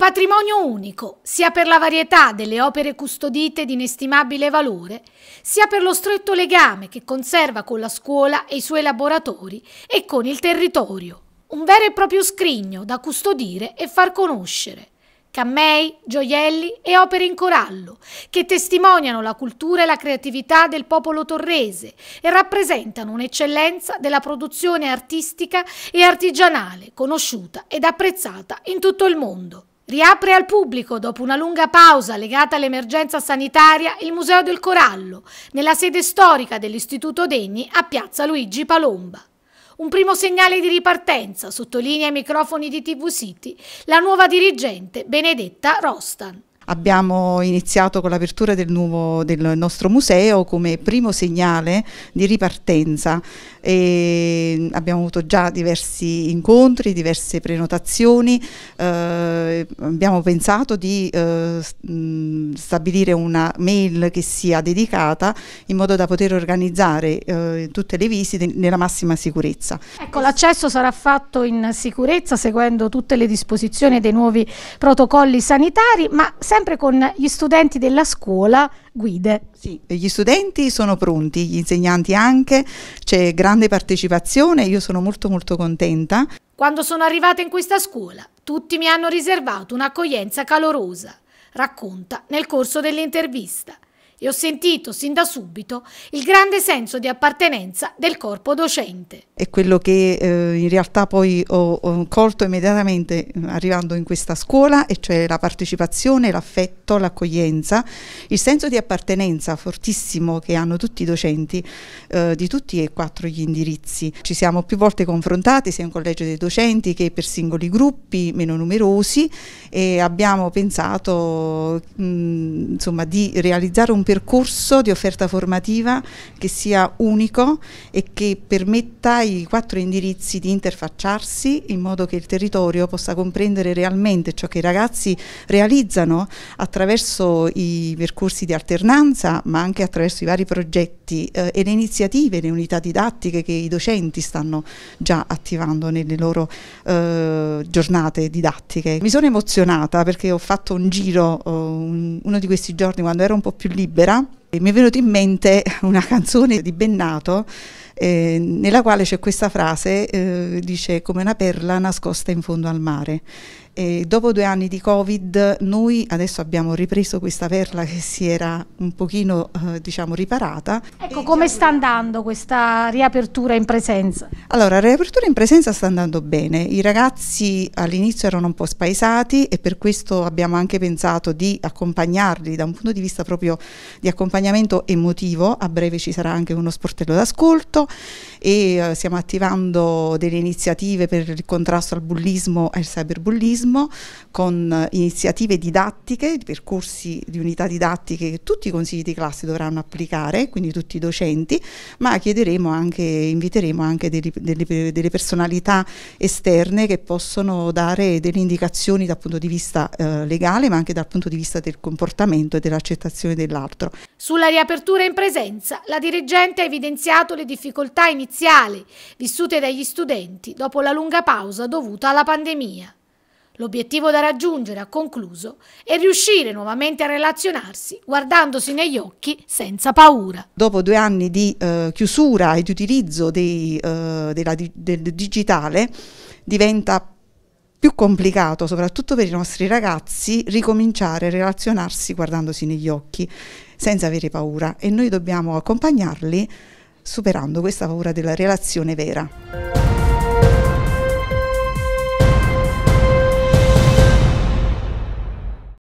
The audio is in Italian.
patrimonio unico, sia per la varietà delle opere custodite di inestimabile valore, sia per lo stretto legame che conserva con la scuola e i suoi laboratori e con il territorio. Un vero e proprio scrigno da custodire e far conoscere. Cammei, gioielli e opere in corallo, che testimoniano la cultura e la creatività del popolo torrese e rappresentano un'eccellenza della produzione artistica e artigianale conosciuta ed apprezzata in tutto il mondo. Riapre al pubblico, dopo una lunga pausa legata all'emergenza sanitaria, il Museo del Corallo, nella sede storica dell'Istituto Degni a Piazza Luigi Palomba. Un primo segnale di ripartenza, sottolinea ai microfoni di TV City la nuova dirigente Benedetta Rostan. Abbiamo iniziato con l'apertura del, del, nostro museo come primo segnale di ripartenza. E abbiamo avuto già diversi incontri, diverse prenotazioni eh, abbiamo pensato di eh, mm, stabilire una mail che sia dedicata in modo da poter organizzare eh, tutte le visite nella massima sicurezza. Ecco, l'accesso sarà fatto in sicurezza seguendo tutte le disposizioni dei nuovi protocolli sanitari, ma sempre con gli studenti della scuola guide. Sì, gli studenti sono pronti, gli insegnanti anche, c'è grande partecipazione, io sono molto molto contenta. Quando sono arrivata in questa scuola, tutti mi hanno riservato un'accoglienza calorosa, racconta nel corso dell'intervista e ho sentito sin da subito il grande senso di appartenenza del corpo docente. È quello che eh, in realtà poi ho, ho colto immediatamente eh, arrivando in questa scuola, e cioè la partecipazione, l'affetto, l'accoglienza, il senso di appartenenza fortissimo che hanno tutti i docenti eh, di tutti e quattro gli indirizzi. Ci siamo più volte confrontati sia in collegio dei docenti che per singoli gruppi meno numerosi e abbiamo pensato mh, insomma, di realizzare un percorso di offerta formativa che sia unico e che permetta ai quattro indirizzi di interfacciarsi in modo che il territorio possa comprendere realmente ciò che i ragazzi realizzano attraverso i percorsi di alternanza ma anche attraverso i vari progetti eh, e le iniziative, le unità didattiche che i docenti stanno già attivando nelle loro eh, giornate didattiche. Mi sono emozionata perché ho fatto un giro eh, uno di questi giorni quando ero un po' più libera libera. E mi è venuta in mente una canzone di Bennato eh, nella quale c'è questa frase, eh, dice come una perla nascosta in fondo al mare. E dopo due anni di Covid noi adesso abbiamo ripreso questa perla che si era un pochino eh, diciamo riparata. Ecco, come sta andando questa riapertura in presenza? Allora, la riapertura in presenza sta andando bene. I ragazzi all'inizio erano un po' spaesati e per questo abbiamo anche pensato di accompagnarli da un punto di vista proprio di accompagnamento emotivo. A breve ci sarà anche uno sportello d'ascolto e eh, stiamo attivando delle iniziative per il contrasto al bullismo e al cyberbullismo turismo, con iniziative didattiche, percorsi di unità didattiche che tutti i consigli di classe dovranno applicare, quindi tutti i docenti, ma chiederemo anche, inviteremo anche delle, delle, delle personalità esterne che possono dare delle indicazioni dal punto di vista eh, legale, ma anche dal punto di vista del comportamento e dell'accettazione dell'altro. Sulla riapertura in presenza, la dirigente ha evidenziato le difficoltà iniziali vissute dagli studenti dopo la lunga pausa dovuta alla pandemia. L'obiettivo da raggiungere, ha concluso, è riuscire nuovamente a relazionarsi guardandosi negli occhi senza paura. Dopo due anni di eh, chiusura e di utilizzo dei, eh, della, del digitale diventa più complicato, soprattutto per i nostri ragazzi, ricominciare a relazionarsi guardandosi negli occhi senza avere paura e noi dobbiamo accompagnarli superando questa paura della relazione vera.